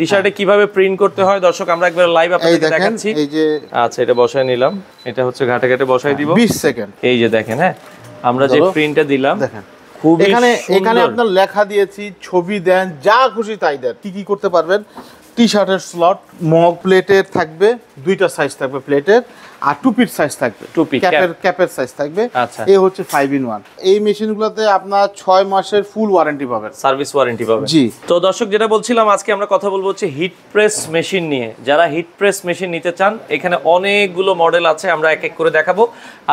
টি শার্টে কিভাবে প্রিন্ট করতে হয় দর্শক আমরা একবার লাইভ আপনাদের দেখাচ্ছি এই যে আচ্ছা এটা বসায় নিলাম এটা হচ্ছে ঘাটে ঘাটে বসায় দিব 20 সেকেন্ড এই যে দেখেন হ্যাঁ আমরা যে প্রিন্টটা দিলাম দেখেন খুব এখানে এখানে আপনার লেখা দিয়েছি ছবি দেন যা খুশি তাই দেন কি কি করতে পারবেন টি শার্টের স্লট মগ প্লেটের থাকবে দুইটা সাইজ থাকবে প্লেটের আর টু পিট সাইজ থাকবে টু পিট ক্যাপের ক্যাপের সাইজ থাকবে আচ্ছা এই হচ্ছে 5 ইন 1 এই মেশিনগুলোতে আপনার 6 মাসের ফুল ওয়ারেন্টি পাবেন সার্ভিস ওয়ারেন্টি পাবেন জি তো দর্শক যেটা বলছিলাম আজকে আমরা কথা বলবো হচ্ছে হিট প্রেস মেশিন নিয়ে যারা হিট প্রেস মেশিন নিতে চান এখানে অনেকগুলো মডেল আছে আমরা এক এক করে দেখাবো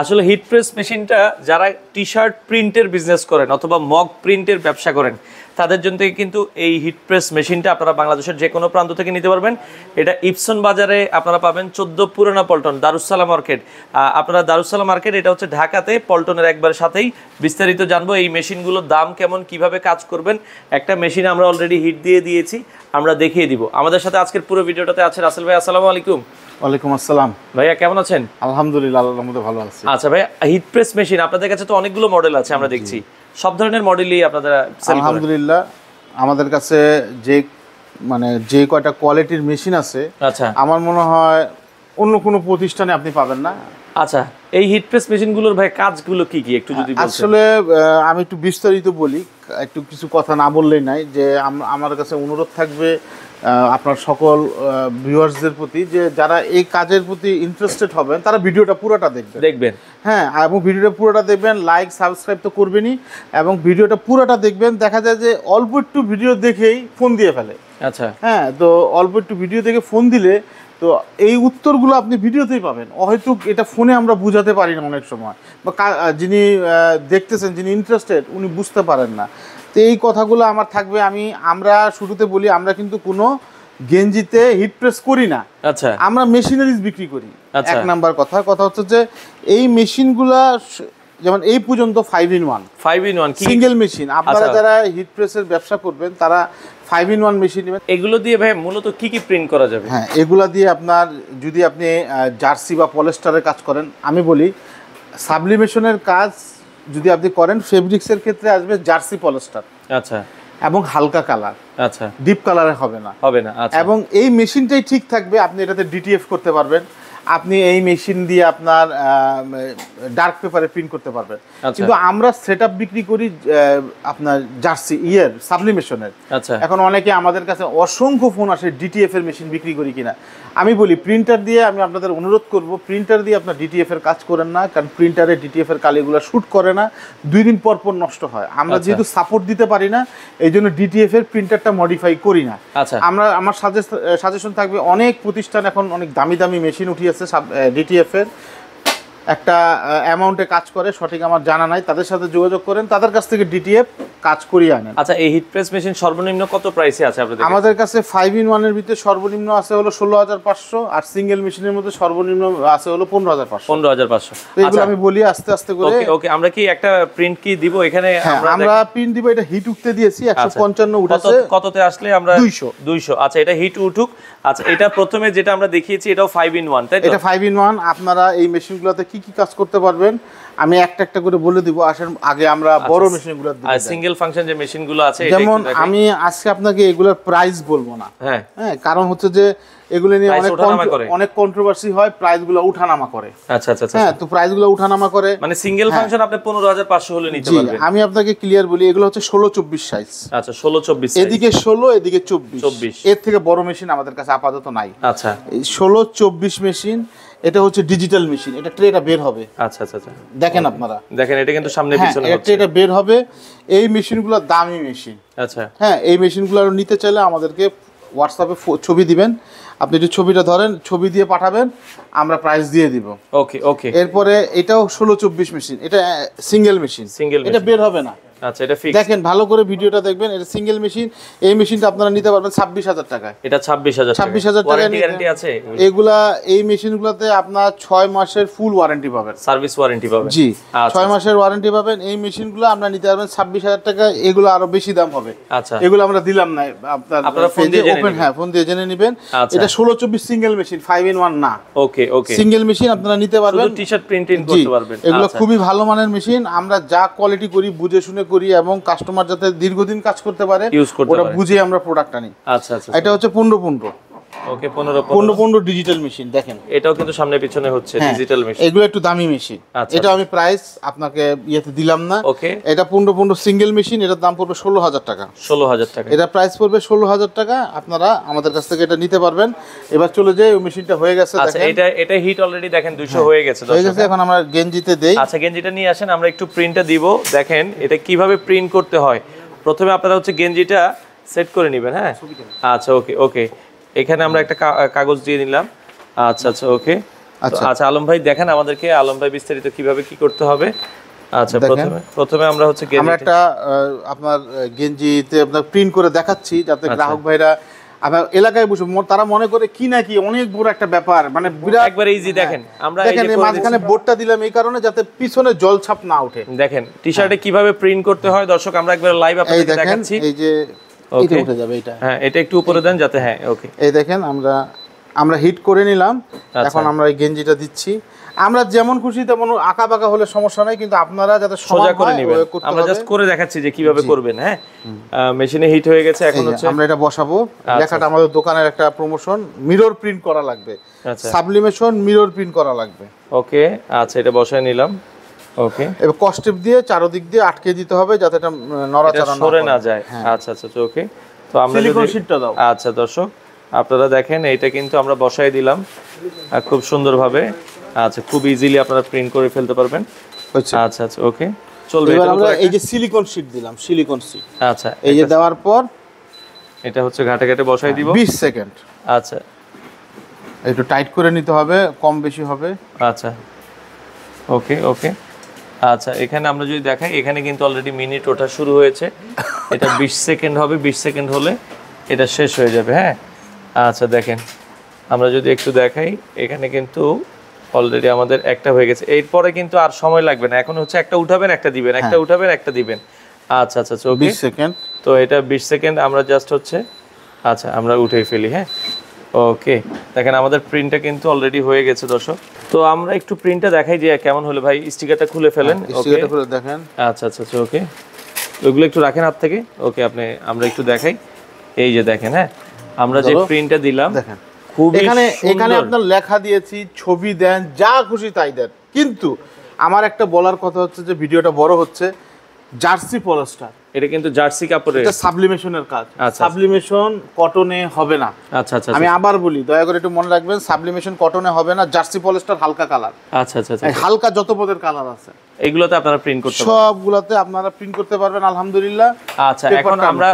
আসলে হিট প্রেস মেশিনটা যারা টি শার্ট প্রিন্টের বিজনেস করেন অথবা মগ প্রিন্টের ব্যবসা করেন তাদের জন্য কিন্তু এই হিট প্রেস মেশিনটা আপনারা বাংলাদেশের যে কোনো প্রান্ত থেকে নিতে পারবেন এটা ইপসন বাজারে আপনারা পাবেন চোদ্দ পুরোনা পল্টন দারুসালা মার্কেট আপনারা দারুসালা মার্কেট এটা হচ্ছে ঢাকাতে পল্টনের একবার সাথেই বিস্তারিত জানবো এই মেশিনগুলোর দাম কেমন কিভাবে কাজ করবেন একটা মেশিন আমরা অলরেডি হিট দিয়ে দিয়েছি আমরা দেখিয়ে দিব আমাদের সাথে আজকের পুরো ভিডিওটাতে আছে রাসেল ভাই আসসালাম আলাইকুম ওয়ালাইকুম আসসালাম ভাইয়া কেমন আছেন আলহামদুলিল্লাহ আল্লাহর ভালো আছি আচ্ছা ভাই হিট প্রেস মেশিন আপনাদের কাছে তো অনেকগুলো মডেল আছে আমরা দেখছি সব ধরনের মডেলই আপনারা আলহামদুলিল্লাহ আমাদের কাছে যে মানে যে কয়টা কোয়ালিটির মেশিন আছে আচ্ছা আমার মনে হয় অন্য কোনো প্রতিষ্ঠানে আপনি পাবেন না আচ্ছা এই হিট প্রেস মেশিনগুলোর ভাই কাজগুলো কি কি একটু যদি আসলে আমি একটু বিস্তারিত বলি একটু কিছু কথা না বললেই নাই যে আমার কাছে অনুরোধ থাকবে আপনার সকল ভিউয়ার্সদের প্রতি যে যারা এই কাজের প্রতি ইন্টারেস্টেড হবেন তারা ভিডিওটা পুরোটা দেখবেন দেখবেন হ্যাঁ এবং ভিডিওটা পুরোটা দেখবেন লাইক সাবস্ক্রাইব তো করবেনই এবং ভিডিওটা পুরোটা দেখবেন দেখা যায় যে অল্প একটু ভিডিও দেখেই ফোন দিয়ে ফেলে আচ্ছা হ্যাঁ তো অল্প একটু ভিডিও দেখে ফোন দিলে তো এই উত্তরগুলো আপনি ভিডিওতেই পাবেন হয়তো এটা ফোনে আমরা বুঝাতে পারি না অনেক সময় বা যিনি দেখতেছেন যিনি ইন্টারেস্টেড উনি বুঝতে পারেন না তো এই কথাগুলো আমার থাকবে আমি আমরা শুরুতে বলি আমরা কিন্তু কোনো গেঞ্জিতে হিট প্রেস করি না আচ্ছা আমরা মেশিনারিজ বিক্রি করি আচ্ছা। এক নাম্বার কথা কথা হচ্ছে যে এই মেশিনগুলা যেমন এই পর্যন্ত five in one five in one single machine আপনারা যারা হিট প্রেসের ব্যবসা করবেন তারা ফাইভ ইন ওয়ান মেশিন নেবেন এগুলো দিয়ে ভাই মূলত কি কি প্রিন্ট করা যাবে হ্যাঁ এগুলো দিয়ে আপনার যদি আপনি জার্সি বা পলেস্টারের কাজ করেন আমি বলি সাবলিমেশনের কাজ যদি আপনি করেন ফেব্রিক্সের ক্ষেত্রে আসবে জার্সি পলেস্টার আচ্ছা এবং হালকা কালার আচ্ছা ডিপ কালারে হবে না হবে না আচ্ছা। এবং এই মেশিনটাই ঠিক থাকবে আপনি এটাতে ডিটিএফ করতে পারবেন আপনি এই মেশিন দিয়ে আপনার ডার্ক পেপারে প্রিন্ট করতে পারবেন আচ্ছা। কিন্তু আমরা সেট বিক্রি করি আপনার জার্সি ইয়ের সাবলিমেশনের আচ্ছা এখন অনেকে আমাদের কাছে অসংখ্য ফোন আসে ডিটিএফ এর মেশিন বিক্রি করি কিনা আমি বলি প্রিন্টার দিয়ে আমি আপনাদের অনুরোধ করব প্রিন্টার দিয়ে আপনার ডিটিএফ এর কাজ করেন না কারণ প্রিন্টারে ডিটিএফ এর কালিগুলো শ্যুট করে না দুই দিন পর পর নষ্ট হয় আমরা আচ্ছা। যেহেতু সাপোর্ট দিতে পারি না এই জন্য ডিটিএফ এর প্রিন্টারটা মডিফাই করি না আচ্ছা। আমরা আমার সাজেশন থাকবে অনেক প্রতিষ্ঠান এখন অনেক দামি দামি মেশিন উঠিয়েছে আছে ডিটিএফ এর একটা অ্যামাউন্টে কাজ করে সঠিক আমার জানা নাই তাদের সাথে যোগাযোগ করেন তাদের কাছ থেকে ডিটিএফ কাজ করিয়ে আনেন আচ্ছা এই হিট প্রেস মেশিন সর্বনিম্ন কত প্রাইসে আছে আপনাদের আমাদের কাছে ফাইভ ইন ওয়ানের ভিতরে সর্বনিম্ন আছে হলো ষোলো হাজার পাঁচশো আর সিঙ্গেল মেশিনের মধ্যে সর্বনিম্ন আছে হলো পনেরো হাজার পাঁচশো পনেরো হাজার পাঁচশো এগুলো আচ্ছা। আমি বলি আস্তে আস্তে করে ওকে আমরা কি একটা প্রিন্ট কি দিব এখানে হ্যাঁ, আমরা প্রিন্ট দিব এটা হিট উঠতে দিয়েছি আচ্ছা। একশো পঞ্চান্ন উঠেছে কততে আসলে আমরা দুইশো দুইশো আচ্ছা এটা হিট উঠুক আচ্ছা এটা প্রথমে যেটা আমরা দেখিয়েছি এটাও ফাইভ ইন ওয়ান তাই এটা ফাইভ ইন ওয়ান আপনারা এই মেশিনগুলোতে কি কি কি কাজ করতে পারবেন আমি একটা একটা করে বলে দিব আসার আগে আমরা আচ্ছা, বড় মেশিনগুলো সিঙ্গেল ফাংশন যে মেশিনগুলো আছে যেমন আমি আজকে আপনাকে এগুলোর প্রাইস বলবো না হ্যাঁ।, হ্যাঁ কারণ হচ্ছে যে এগুলো নিয়ে অনেক অনেক কন্ট্রোভার্সি হয় প্রাইসগুলো উঠানামা করে আচ্ছা আচ্ছা, আচ্ছা হ্যাঁ আচ্ছা। তো প্রাইসগুলো উঠানামা করে মানে সিঙ্গেল হ্যাঁ। ফাংশন আপনি 15500 হলে নিতে পারবেন আমি আপনাকে ক্লিয়ার বলি এগুলো হচ্ছে 16 24 সাইজ আচ্ছা 16 24 এদিকে 16 এদিকে 24 24 এর থেকে বড় মেশিন আমাদের কাছে আপাতত নাই আচ্ছা 16 24 মেশিন এটা হচ্ছে ডিজিটাল মেশিন এটা ট্রেটা বের হবে আচ্ছা আচ্ছা, আচ্ছা। দেখেন আপনারা দেখেন এটা কিন্তু সামনে হ্যাঁ, পিছনে হচ্ছে ট্রেটা বের হবে এই মেশিনগুলো দামি মেশিন আচ্ছা হ্যাঁ এই মেশিনগুলো নিতে চাইলে আমাদেরকে হোয়াটসঅ্যাপে ছবি দিবেন আপনি যদি ছবিটা ধরেন ছবি দিয়ে পাঠাবেন আমরা প্রাইস দিয়ে দিব ওকে ওকে এরপরে এটাও ষোলো চব্বিশ মেশিন এটা সিঙ্গেল মেশিন সিঙ্গেল এটা বের হবে না আচ্ছা, আপনারা নিতে পারবেন আচ্ছা, আচ্ছা। এগুলো আমরা দিলাম না ওপেন হ্যাঁ ফোন দিয়ে জেনে হ্যাঁ, এটা সিঙ্গেল মেশিন না ওকে সিঙ্গেল মেশিন আপনারা নিতে পারবেন টি-শার্ট পারবেন এগুলো খুবই ভালো মানের মেশিন আমরা যা কোয়ালিটি করি বুঝে শুনে করি এবং কাস্টমার যাতে দীর্ঘদিন কাজ করতে পারে ওটা বুঝে আমরা প্রোডাক্ট নিই আচ্ছা, আচ্ছা আচ্ছা এটা হচ্ছে পনেরো পুণ্ড ওকে 15 15 15 ডিজিটাল মেশিন দেখেন এটাও কিন্তু সামনে পিছনে হচ্ছে ডিজিটাল হ্যাঁ, মেশিন এগুলো একটু দামি মেশিন আচ্ছা। এটা আমি প্রাইস আপনাকে ইয়েতে দিলাম না ওকে এটা 15 15 সিঙ্গেল মেশিন এটার দাম পড়বে 16000 টাকা 16000 টাকা এটা প্রাইস পড়বে 16000 টাকা আপনারা আমাদের কাছ থেকে এটা নিতে পারবেন এবার চলে যাই ওই মেশিনটা হয়ে গেছে আচ্ছা এটা এটা হিট অলরেডি দেখেন 200 হ্যাঁ, হয়ে গেছে হয়ে গেছে এখন আমরা গেঞ্জিতে দেই আচ্ছা গেঞ্জিটা নিয়ে আসেন আমরা একটু প্রিন্টটা দিব দেখেন এটা কিভাবে প্রিন্ট করতে হয় প্রথমে আপনারা হচ্ছে গেঞ্জিটা সেট করে নেবেন হ্যাঁ আচ্ছা ওকে ওকে এখানে আমরা একটা কাগজ দিয়ে নিলাম আচ্ছা আচ্ছা ওকে আচ্ছা।, আচ্ছা আলম ভাই দেখেন আমাদেরকে আলম ভাই বিস্তারিত কিভাবে কি করতে হবে আচ্ছা প্রথমে প্রথমে আমরা হচ্ছে আমরা একটা আপনার গেঞ্জিতে প্রিন্ট করে দেখাচ্ছি যাতে আচ্ছা। গ্রাহক ভাইরা আমার এলাকায় বসে তারা মনে করে কি নাকি অনেক বড় একটা ব্যাপার মানে বিরাট একবার ইজি হ্যাঁ। দেখেন আমরা দেখেন মাঝখানে বোর্ডটা দিলাম এই কারণে যাতে পিছনে জল ছাপ না ওঠে দেখেন টি শার্টে হ্যাঁ। কিভাবে প্রিন্ট করতে হয় দর্শক আমরা একবার লাইভ আপনাদের দেখাচ্ছি এই যে এটা উঠে যাবে এটা হ্যাঁ এটা একটু উপরে দেন যাতে হ্যাঁ ওকে এই দেখেন আমরা আমরা হিট করে নিলাম আচ্ছা। এখন আমরা এই গেঞ্জিটা দিচ্ছি আমরা যেমন খুশি তেমন আঁকা বাঁকা হলে সমস্যা নাই কিন্তু আপনারা যাতে সোজা করে নেবেন আমরা জাস্ট করে দেখাচ্ছি যে কিভাবে করবেন হ্যাঁ মেশিনে হিট হয়ে গেছে এখন হচ্ছে আমরা এটা বসাবো আচ্ছা। লেখাটা আমাদের দোকানের একটা প্রমোশন মিরর প্রিন্ট করা লাগবে সাবলিমেশন মিরর প্রিন্ট করা লাগবে ওকে আচ্ছা এটা বসায় নিলাম ওকে এবার কস্টিপ দিয়ে চারোদিক দিয়ে আটকে দিতে হবে যাতে এটা নড়াচড়া সরে না যায় হ্যাঁ। আচ্ছা আচ্ছা ওকে আচ্ছা, তো আমরা সিলিকন শীটটা দাও আচ্ছা দর্শক আপনারা দেখেন এটা কিন্তু আমরা বসাই দিলাম খুব সুন্দরভাবে আচ্ছা খুব ইজিলি আপনারা প্রিন্ট করে ফেলতে পারবেন আচ্ছা আচ্ছা ওকে চলবে আমরা এই যে সিলিকন শীট দিলাম সিলিকন শীট আচ্ছা এই যে দেওয়ার পর এটা হচ্ছে ঘাটে ঘাটে বসাই হ্যাঁ, দিব 20 সেকেন্ড আচ্ছা একটু টাইট করে নিতে হবে কম বেশি হবে আচ্ছা ওকে ওকে আচ্ছা এখানে আমরা যদি দেখাই এখানে কিন্তু অলরেডি মিনিট ওঠা শুরু হয়েছে এটা বিশ সেকেন্ড হবে বিশ সেকেন্ড হলে এটা শেষ হয়ে যাবে হ্যাঁ আচ্ছা দেখেন আমরা যদি একটু দেখাই এখানে কিন্তু অলরেডি আমাদের একটা হয়ে গেছে এরপরে কিন্তু আর সময় লাগবে না এখন হচ্ছে একটা উঠাবেন একটা দিবেন একটা হ্যাঁ। উঠাবেন একটা দিবেন আচ্ছা আচ্ছা চব্বিশ আচ্ছা, সেকেন্ড তো এটা বিশ সেকেন্ড আমরা জাস্ট হচ্ছে আচ্ছা আমরা উঠেই ফেলি হ্যাঁ ওকে দেখেন আমাদের প্রিন্টটা কিন্তু অলরেডি হয়ে গেছে দর্শক তো আমরা একটু প্রিন্টটা দেখাই যে কেমন হলো ভাই স্টিকারটা খুলে ফেলেন হ্যাঁ, স্টিকারটা খুলে দেখেন আচ্ছা আচ্ছা ওকে আচ্ছা, ওইগুলো একটু রাখেন হাত থেকে ওকে আপনি আমরা একটু দেখাই এই যে দেখেন হ্যাঁ আমরা যে প্রিন্টটা দিলাম দেখেন খুবই এখানে এখানে আপনার লেখা দিয়েছি ছবি দেন যা খুশি তাই দেন কিন্তু আমার একটা বলার কথা হচ্ছে যে ভিডিওটা বড় হচ্ছে জার্সি পলস্টার এটা কিন্তু জার্সি কাপড়ের এটা সাবলিমেশনের কাজ আচ্ছা, আচ্ছা। সাবলিমেশন কটনে হবে না আচ্ছা আচ্ছা আমি আচ্ছা। আবার বলি দয়া করে একটু মনে রাখবেন সাবলিমেশন কটনে হবে না জার্সি পলিস্টার হালকা কালার আচ্ছা আচ্ছা হালকা যত পদের কালার আছে এগুলোতে আপনারা প্রিন্ট করতে পারবেন সবগুলোতে আপনারা প্রিন্ট করতে পারবেন আলহামদুলিল্লাহ আচ্ছা এখন আমরা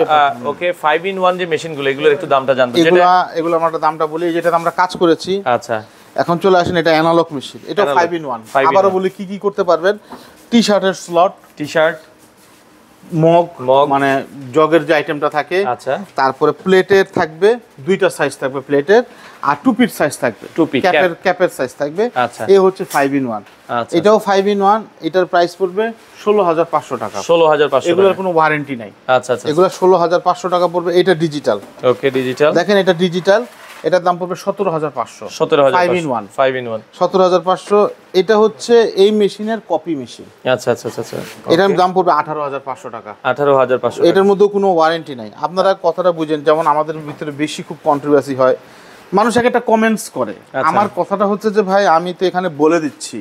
ওকে 5 ইন 1 যে মেশিনগুলো এগুলোর একটু দামটা জানতে যেটা এগুলো আমরা দামটা বলি যেটা আমরা কাজ করেছি আচ্ছা এখন চলে আসেন এটা অ্যানালগ মেশিন এটা 5 ইন 1 আবারো বলি কি কি করতে পারবেন টি শার্টের স্লট টি শার্ট মগ মানে জগের যে আইটেমটা থাকে আচ্ছা তারপরে প্লেটের থাকবে দুইটা সাইজ থাকবে প্লেটের আর টুপির সাইজ থাকবে টুপি ক্যাপের ক্যাপের সাইজ থাকবে আচ্ছা হচ্ছে 5 ইন 1 এটাও 5 ইন 1 এটার প্রাইস পড়বে 16500 টাকা 16500 এগুলোর কোনো ওয়ারেন্টি নাই আচ্ছা আচ্ছা, আচ্ছা। এগুলো 16500 টাকা পড়বে এটা ডিজিটাল ওকে ডিজিটাল দেখেন এটা ডিজিটাল এটার দাম পড়বে সতেরো হাজার পাঁচশো সতেরো হাজার five in one five in one হাজার পাঁচশো এটা হচ্ছে এই মেশিনের কপি মেশিন আচ্ছা, আচ্ছা আচ্ছা আচ্ছা এটার দাম পড়বে আঠারো হাজার পাঁচশো টাকা আঠারো হাজার পাঁচশো এটার মধ্যেও কোনো ওয়ারেন্টি নাই আপনারা কথাটা বুঝেন যেমন আমাদের ভিতরে বেশি খুব কন্ট্রোভার্সি হয় মানুষ এক একটা কমেন্টস করে আচ্ছা। আমার কথাটা হচ্ছে যে ভাই আমি তো এখানে বলে দিচ্ছি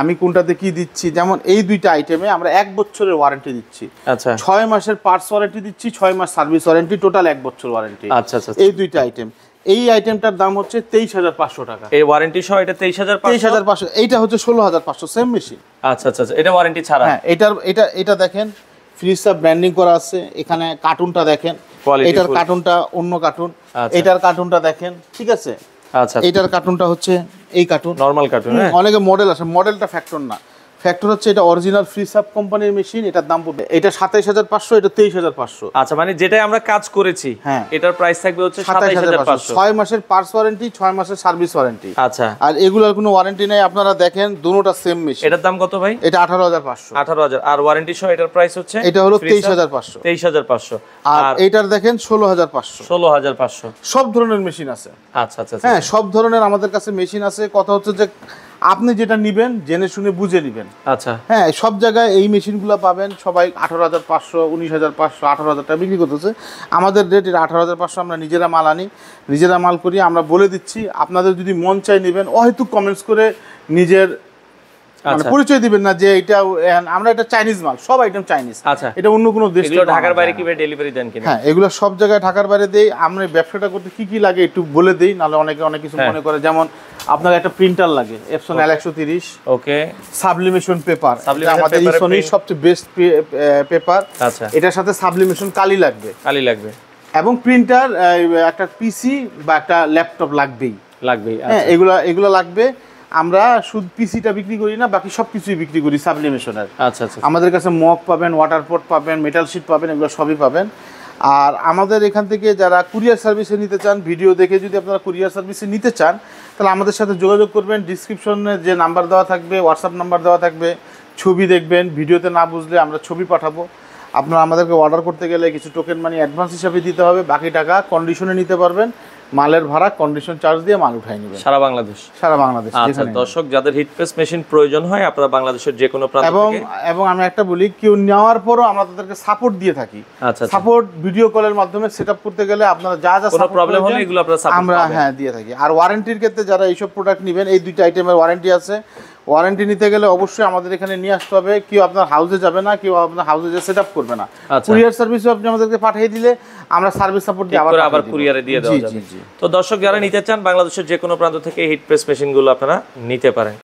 আমি কোনটাতে কি দিচ্ছি যেমন এই দুইটা আইটেমে আমরা এক বছরের ওয়ারেন্টি দিচ্ছি আচ্ছা ছয় মাসের পার্টস ওয়ারেন্টি দিচ্ছি ছয় মাস সার্ভিস ওয়ারেন্টি টোটাল এক বছর ওয়ারেন্টি আচ্ছা, আচ্ছা আচ্ছা এই দুইটা আইটেম এই আইটেমটার দাম হচ্ছে তেইশ হাজার পাঁচশো টাকা এই ওয়ারেন্টি সহ এটা তেইশ হাজার তেইশ হাজার পাঁচশো এইটা হচ্ছে ষোলো হাজার পাঁচশো সেম মেশিন আচ্ছা, আচ্ছা আচ্ছা এটা ওয়ারেন্টি ছাড়া হ্যাঁ এটার এটা এটা দেখেন ফ্রিজটা ব্র্যান্ডিং করা আছে এখানে কার্টুনটা দেখেন এটার কার্টুনটা অন্য কার্টুন আচ্ছা, আচ্ছা। এটার কার্টুনটা দেখেন ঠিক আছে আচ্ছা এটার কার্টুনটা হচ্ছে এই কার্টুন নর্মাল কার্টুন অনেকে মডেল আছে মডেলটা ফ্যাক্টর না ফ্যাক্টর হচ্ছে এটা অরিজিনাল ফ্রি সাব কোম্পানির মেশিন এটার দাম পড়বে এটা সাতাইশ হাজার পাঁচশো এটা তেইশ হাজার পাঁচশো আচ্ছা মানে যেটাই আমরা কাজ করেছি হ্যাঁ এটার প্রাইস থাকবে হচ্ছে সাতাইশ হাজার পাঁচশো ছয় মাসের পার্স ওয়ারেন্টি ছয় মাসের সার্ভিস ওয়ারেন্টি আচ্ছা আর এগুলোর কোনো ওয়ারেন্টি নেই আপনারা দেখেন দুটা সেম মেশিন এটার দাম কত ভাই এটা আঠারো হাজার পাঁচশো আঠারো হাজার আর ওয়ারেন্টি সহ এটার প্রাইস হচ্ছে এটা হলো তেইশ হাজার পাঁচশো তেইশ হাজার পাঁচশো আর এটার দেখেন ষোলো হাজার পাঁচশো ষোলো হাজার পাঁচশো সব ধরনের মেশিন আছে আচ্ছা, আচ্ছা আচ্ছা হ্যাঁ সব ধরনের আমাদের কাছে মেশিন আছে কথা হচ্ছে যে আপনি যেটা নিবেন জেনে শুনে বুঝে নিবেন আচ্ছা হ্যাঁ সব জায়গায় এই মেশিনগুলো পাবেন সবাই আঠারো হাজার পাঁচশো উনিশ হাজার পাঁচশো আঠারো হাজার টাকা বিক্রি করতেছে আমাদের রেট এটা আঠারো হাজার পাঁচশো আমরা নিজেরা মাল আনি নিজেরা মাল করি আমরা বলে দিচ্ছি আপনাদের যদি মন চাই নেবেন অহেতুক কমেন্টস করে নিজের মানে আচ্ছা। পরিচয় দিবেন না যে এটা আমরা এটা চাইনিজ মাল সব আইটেম চাইনিজ আচ্ছা এটা অন্য কোনো দেশ এগুলো ঢাকার বাইরে কিভাবে ডেলিভারি দেন কিনা হ্যাঁ এগুলো সব জায়গায় ঢাকার বাইরে দেই আমরা ব্যবসাটা করতে কি কি লাগে একটু বলে দেই নালে অনেকে অনেক কিছু হ্যাঁ। মনে করে যেমন আপনার একটা প্রিন্টার লাগে এপসন এল একশো তিরিশ ওকে সাবলিমেশন পেপার আমাদের ইসনির সবচেয়ে বেস্ট পেপার আচ্ছা এটার সাথে সাবলিমেশন কালি লাগবে কালি লাগবে এবং প্রিন্টার একটা পিসি বা একটা ল্যাপটপ লাগবেই লাগবেই হ্যাঁ এগুলো আচ্ছা। এগুলো লাগবে আমরা শুধু পিসিটা বিক্রি করি না বাকি সব কিছুই বিক্রি করি সাবলিমেশনের আচ্ছা, আচ্ছা আচ্ছা আমাদের কাছে মগ পাবেন ওয়াটার পট পাবেন মেটাল শিট পাবেন এগুলো সবই পাবেন আর আমাদের এখান থেকে যারা কুরিয়ার সার্ভিসে নিতে চান ভিডিও দেখে যদি আপনারা কুরিয়ার সার্ভিসে নিতে চান তাহলে আমাদের সাথে যোগাযোগ করবেন ডিসক্রিপশনে যে নাম্বার দেওয়া থাকবে হোয়াটসঅ্যাপ নাম্বার দেওয়া থাকবে ছবি দেখবেন ভিডিওতে না বুঝলে আমরা ছবি পাঠাবো আপনারা আমাদেরকে অর্ডার করতে গেলে কিছু টোকেন মানি অ্যাডভান্স হিসাবে দিতে হবে বাকি টাকা কন্ডিশনে নিতে পারবেন মালের ভাড়া কন্ডিশন চার্জ দিয়ে মাল উঠাই নেবেন সারা বাংলাদেশ সারা বাংলাদেশ আচ্ছা দর্শক যাদের হিট প্রেস মেশিন প্রয়োজন হয় আপনারা বাংলাদেশের যে কোনো প্রান্ত এবং এবং আমি একটা বলি কেউ নেওয়ার পরও আমরা তাদেরকে সাপোর্ট দিয়ে থাকি আচ্ছা সাপোর্ট ভিডিও কলের মাধ্যমে সেটআপ করতে গেলে আপনারা যা যা কোনো প্রবলেম হলে এগুলো আপনারা সাপোর্ট আমরা হ্যাঁ দিয়ে থাকি আর ওয়ারেন্টির ক্ষেত্রে যারা এইসব প্রোডাক্ট নেবেন এই দুইটা আইটেমের ওয়ারেন্টি আছে ওয়ারেন্টি নিতে গেলে অবশ্যই আমাদের এখানে নিয়ে আসতে হবে কেউ আপনার হাউসে যাবে না কেউ আপনার হাউসে যে সেট করবে না কুরিয়ার আচ্ছা। সার্ভিস আপনি আমাদেরকে পাঠিয়ে দিলে আমরা সার্ভিস সাপোর্ট দিয়ে আবার আবার কুরিয়ারে দিয়ে দেওয়া যাবে তো দর্শক যারা নিতে চান বাংলাদেশের যে কোনো প্রান্ত থেকে হিট প্রেস মেশিনগুলো আপনারা নিতে পারেন